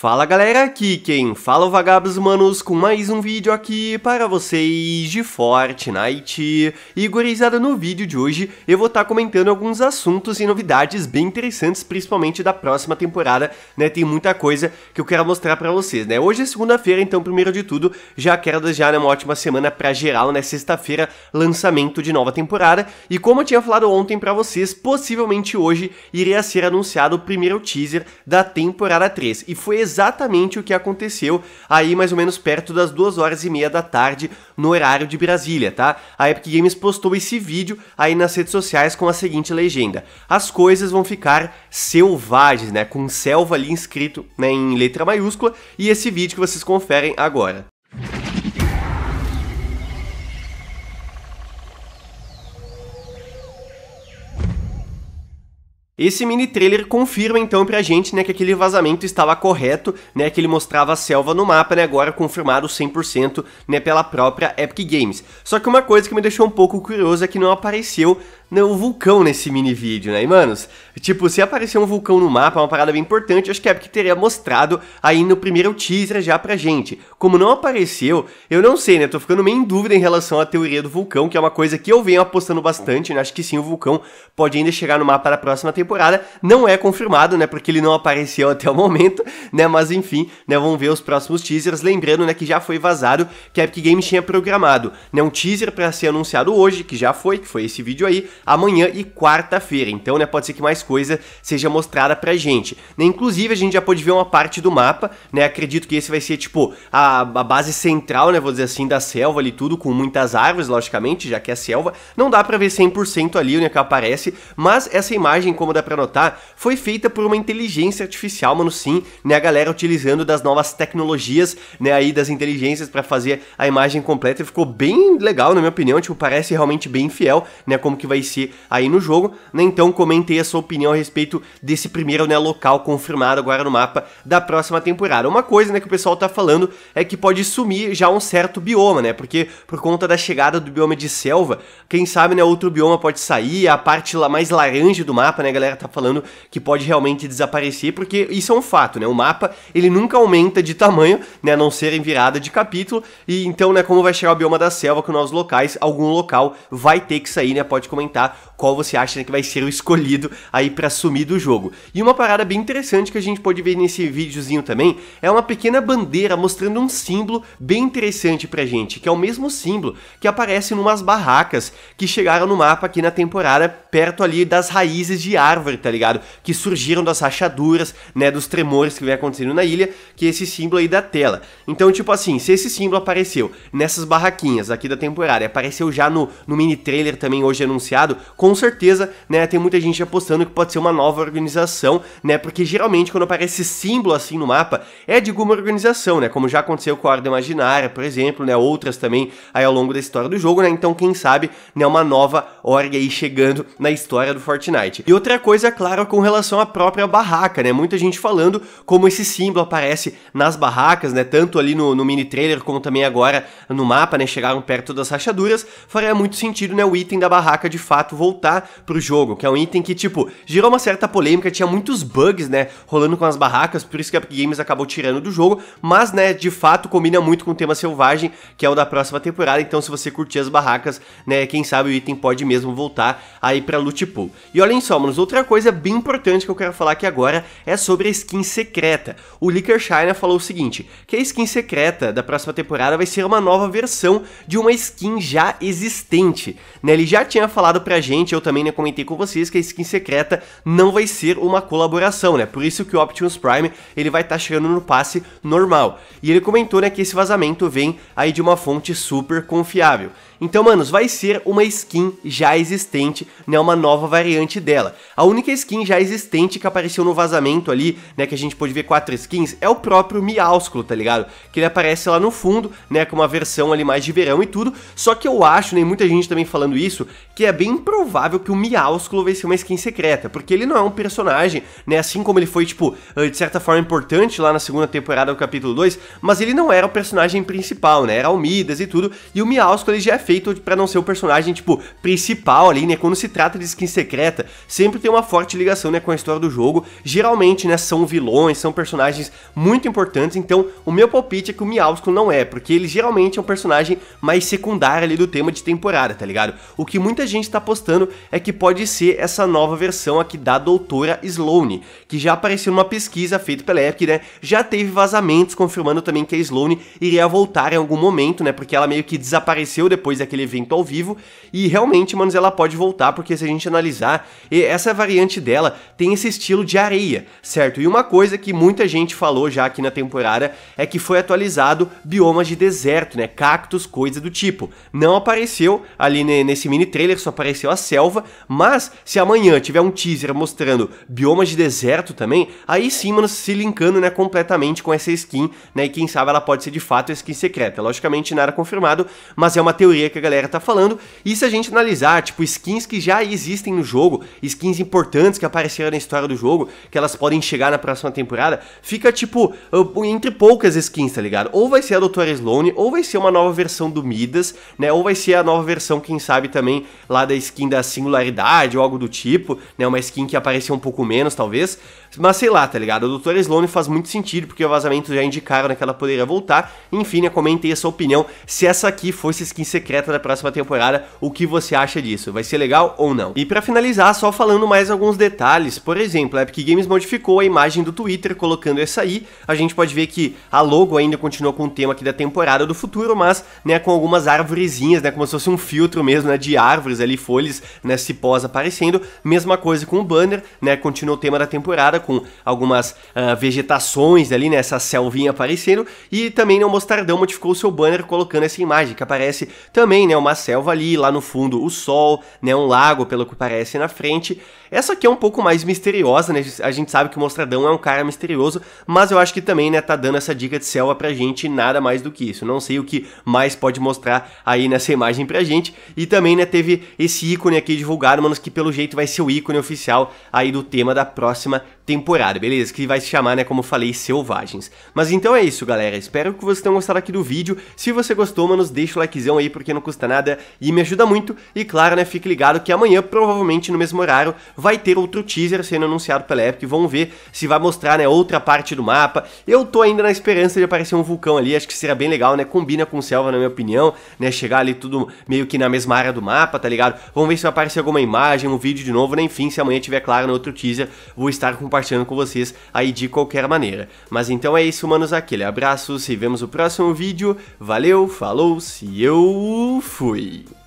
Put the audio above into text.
Fala galera, aqui quem fala é o Vagabos manos com mais um vídeo aqui para vocês de Fortnite. E gurizada, no vídeo de hoje eu vou estar tá comentando alguns assuntos e novidades bem interessantes, principalmente da próxima temporada, né? Tem muita coisa que eu quero mostrar para vocês, né? Hoje é segunda-feira, então primeiro de tudo, já quero desejar né, uma ótima semana para geral, né? Sexta-feira, lançamento de nova temporada. E como eu tinha falado ontem para vocês, possivelmente hoje iria ser anunciado o primeiro teaser da temporada 3. E foi exatamente o que aconteceu aí mais ou menos perto das duas horas e meia da tarde no horário de Brasília, tá? A Epic Games postou esse vídeo aí nas redes sociais com a seguinte legenda: As coisas vão ficar selvagens, né? Com selva ali inscrito né, em letra maiúscula e esse vídeo que vocês conferem agora. Esse mini trailer confirma então pra gente, né, que aquele vazamento estava correto, né, que ele mostrava a selva no mapa, né, agora confirmado 100%, né, pela própria Epic Games. Só que uma coisa que me deixou um pouco curioso é que não apareceu o vulcão nesse mini vídeo, né? E, manos, tipo, se aparecer um vulcão no mapa, é uma parada bem importante, acho que a é Epic teria mostrado aí no primeiro teaser já pra gente. Como não apareceu, eu não sei, né? Tô ficando meio em dúvida em relação à teoria do vulcão, que é uma coisa que eu venho apostando bastante, né? Acho que sim, o vulcão pode ainda chegar no mapa da próxima temporada. Não é confirmado, né? Porque ele não apareceu até o momento, né? Mas enfim, né? Vamos ver os próximos teasers. Lembrando, né, que já foi vazado que a Epic Games tinha programado, né? Um teaser para ser anunciado hoje, que já foi, que foi esse vídeo aí amanhã e quarta-feira. Então, né, pode ser que mais coisa seja mostrada pra gente. Né, inclusive, a gente já pode ver uma parte do mapa, né? Acredito que esse vai ser, tipo, a, a base central, né, vou dizer assim, da selva ali, tudo com muitas árvores, logicamente, já que é selva. Não dá pra ver 100% ali, né, que aparece, mas essa imagem, como dá pra notar, foi feita por uma inteligência artificial, mano, sim, né, a galera utilizando das novas tecnologias, né, aí das inteligências para fazer a imagem completa e ficou bem legal, na minha opinião, tipo, parece realmente bem fiel, né, como que vai aí no jogo, né? Então comentei a sua opinião a respeito desse primeiro, né, local confirmado agora no mapa da próxima temporada. Uma coisa, né, que o pessoal tá falando é que pode sumir já um certo bioma, né? Porque por conta da chegada do bioma de selva, quem sabe, né, outro bioma pode sair, a parte lá mais laranja do mapa, né, a galera tá falando que pode realmente desaparecer, porque isso é um fato, né? O mapa, ele nunca aumenta de tamanho, né, a não ser em virada de capítulo, e então, né, como vai chegar o bioma da selva com novos locais, algum local vai ter que sair, né? Pode comentar comentar qual você acha né, que vai ser o escolhido aí para sumir do jogo. E uma parada bem interessante que a gente pode ver nesse videozinho também é uma pequena bandeira mostrando um símbolo bem interessante pra gente, que é o mesmo símbolo que aparece numas barracas que chegaram no mapa aqui na temporada, perto ali das raízes de árvore, tá ligado? Que surgiram das rachaduras, né, dos tremores que vem acontecendo na ilha, que é esse símbolo aí da tela. Então, tipo assim, se esse símbolo apareceu nessas barraquinhas aqui da temporada, apareceu já no, no mini trailer também hoje anunciado, com certeza, né, tem muita gente apostando que pode ser uma nova organização, né, porque geralmente quando aparece símbolo assim no mapa, é de alguma organização, né, como já aconteceu com a ordem Imaginária, por exemplo, né, outras também aí ao longo da história do jogo, né, então quem sabe, né, uma nova org aí chegando na história do Fortnite. E outra coisa, é claro, com relação à própria barraca, né, muita gente falando como esse símbolo aparece nas barracas, né, tanto ali no, no mini trailer como também agora no mapa, né, chegaram perto das rachaduras, faria muito sentido, né, o item da barraca de fato voltar pro jogo, que é um item que, tipo, gerou uma certa polêmica, tinha muitos bugs, né, rolando com as barracas, por isso que a Epic Games acabou tirando do jogo, mas, né, de fato combina muito com o tema selvagem, que é o da próxima temporada, então se você curtir as barracas, né, quem sabe o item pode mesmo voltar aí pra loot pool. E olhem só, manos, outra coisa bem importante que eu quero falar aqui agora é sobre a skin secreta. O Licker China falou o seguinte, que a skin secreta da próxima temporada vai ser uma nova versão de uma skin já existente, né, ele já tinha falado revelado pra gente, eu também né, comentei com vocês, que a skin secreta não vai ser uma colaboração, né? Por isso que o Optimus Prime, ele vai estar tá chegando no passe normal. E ele comentou, né, que esse vazamento vem aí de uma fonte super confiável. Então, manos, vai ser uma skin já existente, né, uma nova variante dela. A única skin já existente que apareceu no vazamento ali, né, que a gente pode ver quatro skins, é o próprio Miásculo, tá ligado? Que ele aparece lá no fundo, né, com uma versão ali mais de verão e tudo, só que eu acho, né, muita gente também falando isso, que é bem provável que o Miásculo vai ser uma skin secreta, porque ele não é um personagem, né, assim como ele foi, tipo, eh, de certa forma importante lá na segunda temporada do capítulo 2, mas ele não era o personagem principal, né, era o Midas e tudo, e o Miásculo ele já é feito para não ser o personagem, tipo, principal ali, né? Quando se trata de skin secreta, sempre tem uma forte ligação, né, com a história do jogo. Geralmente, né, são vilões, são personagens muito importantes, então o meu palpite é que o Miausco não é, porque ele geralmente é um personagem mais secundário ali do tema de temporada, tá ligado? O que muita gente tá apostando é que pode ser essa nova versão aqui da Doutora Sloane, que já apareceu numa pesquisa feita pela Epic, né? Já teve vazamentos confirmando também que a Sloane iria voltar em algum momento, né? Porque ela meio que desapareceu depois é aquele evento ao vivo. E realmente, manos, ela pode voltar, porque se a gente analisar, essa variante dela tem esse estilo de areia, certo? E uma coisa que muita gente falou já aqui na temporada é que foi atualizado biomas de deserto, né? Cactos, coisa do tipo. Não apareceu ali nesse mini trailer, só apareceu a selva, mas se amanhã tiver um teaser mostrando biomas de deserto também, aí sim, mano, se linkando, né, completamente com essa skin, né, e quem sabe ela pode ser de fato a skin secreta. Logicamente nada confirmado, mas é uma teoria que a galera tá falando. E se a gente analisar, tipo, skins que já existem no jogo, skins importantes que apareceram na história do jogo, que elas podem chegar na próxima temporada, fica tipo entre poucas skins, tá ligado? Ou vai ser a Doutora Sloane, ou vai ser uma nova versão do Midas, né? Ou vai ser a nova versão, quem sabe também, lá da skin da Singularidade ou algo do tipo, né? Uma skin que apareceu um pouco menos, talvez. Mas sei lá, tá ligado? A Doutora Sloane faz muito sentido, porque o vazamento já indicaram né, que ela poderia voltar. Enfim, né? Comentei a sua opinião se essa aqui fosse a skin secreta secreta da próxima temporada, o que você acha disso? Vai ser legal ou não? E para finalizar, só falando mais alguns detalhes, por exemplo, a Epic Games modificou a imagem do Twitter colocando essa aí, a gente pode ver que a logo ainda continua com o tema aqui da temporada do futuro, mas né, com algumas árvorezinhas, né, como se fosse um filtro mesmo, né, de árvores ali, folhas, né, cipós aparecendo, mesma coisa com o banner, né, continua o tema da temporada com algumas uh, vegetações ali, né, essa selvinha aparecendo, e também né, o mostardão modificou o seu banner colocando essa imagem, que aparece também também, né, uma selva ali, lá no fundo o sol, né, um lago pelo que parece na frente. Essa aqui é um pouco mais misteriosa, né? A gente sabe que o Mostradão é um cara misterioso, mas eu acho que também, né, tá dando essa dica de selva pra gente, nada mais do que isso. Não sei o que mais pode mostrar aí nessa imagem pra gente. E também, né, teve esse ícone aqui divulgado, mano, que pelo jeito vai ser o ícone oficial aí do tema da próxima temporada, beleza? Que vai se chamar, né, como falei, Selvagens. Mas então é isso, galera. Espero que vocês tenham gostado aqui do vídeo. Se você gostou, mano, deixa o likezão aí, porque não custa nada e me ajuda muito. E claro, né, fique ligado que amanhã, provavelmente no mesmo horário, vai ter outro teaser sendo anunciado pela Epic. Vamos ver se vai mostrar, né, outra parte do mapa. Eu tô ainda na esperança de aparecer um vulcão ali, acho que será bem legal, né? Combina com selva, na minha opinião, né? Chegar ali tudo meio que na mesma área do mapa, tá ligado? Vamos ver se vai aparecer alguma imagem, um vídeo de novo, né? Enfim, se amanhã tiver claro no outro teaser, vou estar compartilhando compartilhando com vocês aí de qualquer maneira. Mas então é isso, manos, aquele abraço, se vemos no próximo vídeo, valeu, falou, se eu fui!